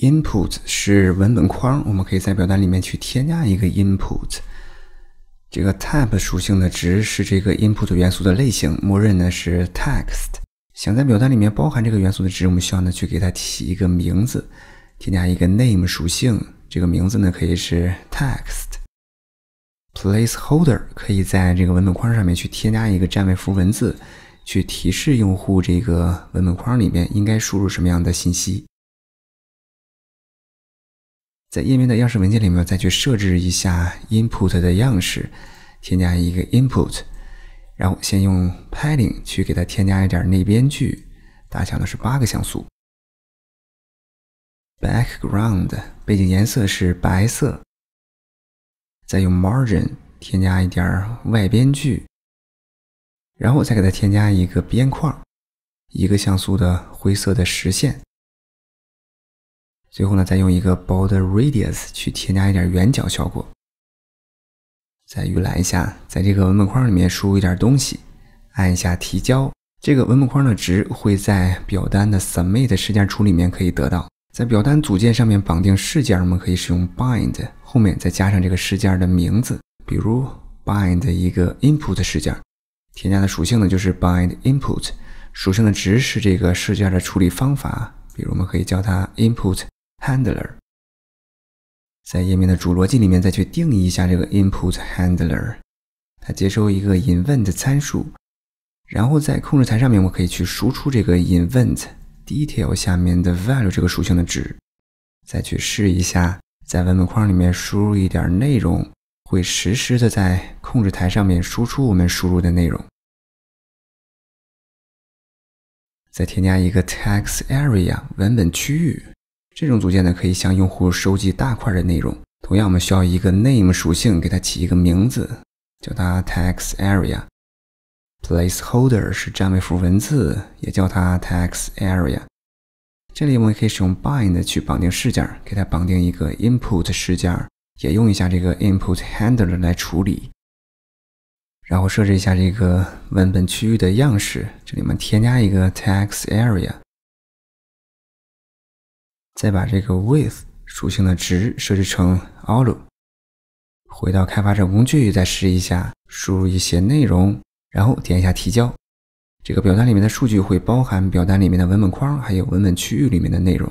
input 是文本框，我们可以在表单里面去添加一个 input。这个 type 属性的值是这个 input 元素的类型，默认呢是 text。想在表单里面包含这个元素的值，我们需要呢去给它起一个名字，添加一个 name 属性。这个名字呢可以是 text。placeholder 可以在这个文本框上面去添加一个占位符文字，去提示用户这个文本框里面应该输入什么样的信息。在页面的样式文件里面，再去设置一下 input 的样式，添加一个 input，然后先用 padding 去给它添加一点内边距，大小呢是八个像素。background 背景颜色是白色，再用 margin 添加一点外边距，然后再给它添加一个边框，一个像素的灰色的实线。最后呢，再用一个 border radius 去添加一点圆角效果。再预览一下，在这个文本框里面输入一点东西，按一下提交。这个文本框的值会在表单的 submit 事件处理里面可以得到。在表单组件上面绑定事件，我们可以使用 bind，后面再加上这个事件的名字，比如 bind 一个 input 事件。添加的属性呢就是 bind input 属性的值是这个事件的处理方法，比如我们可以叫它 input。Handler，在页面的主逻辑里面再去定义一下这个 input handler，它接收一个 i n v e n t 参数，然后在控制台上面我可以去输出这个 i n v e n t detail 下面的 value 这个属性的值，再去试一下，在文本框里面输入一点内容，会实时的在控制台上面输出我们输入的内容。再添加一个 text area 文本区域。这种组件呢，可以向用户收集大块的内容。同样，我们需要一个 name 属性，给它起一个名字，叫它 text area placeholder 是占位符文字，也叫它 text area。这里我们可以使用 bind 去绑定事件，给它绑定一个 input 事件，也用一下这个 input handler 来处理。然后设置一下这个文本区域的样式，这里面添加一个 text area。再把这个 with 属性的值设置成 all，回到开发者工具，再试一下，输入一些内容，然后点一下提交，这个表单里面的数据会包含表单里面的文本框，还有文本区域里面的内容。